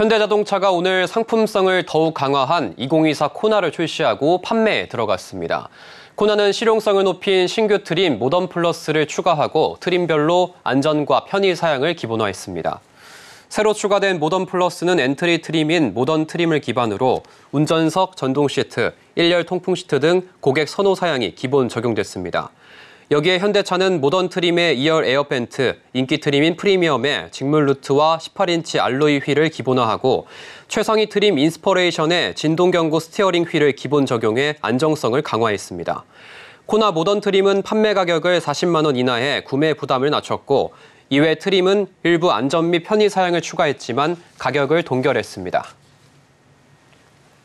현대자동차가 오늘 상품성을 더욱 강화한 2024 코나를 출시하고 판매에 들어갔습니다. 코나는 실용성을 높인 신규 트림 모던 플러스를 추가하고 트림별로 안전과 편의 사양을 기본화했습니다. 새로 추가된 모던 플러스는 엔트리 트림인 모던 트림을 기반으로 운전석 전동 시트, 일렬 통풍 시트 등 고객 선호 사양이 기본 적용됐습니다. 여기에 현대차는 모던 트림의 2열 에어벤트, 인기 트림인 프리미엄의 직물 루트와 18인치 알로이 휠을 기본화하고 최상위 트림 인스퍼레이션의 진동 경고 스티어링 휠을 기본 적용해 안정성을 강화했습니다. 코나 모던 트림은 판매 가격을 40만 원 인하해 구매 부담을 낮췄고 이외 트림은 일부 안전 및 편의 사양을 추가했지만 가격을 동결했습니다.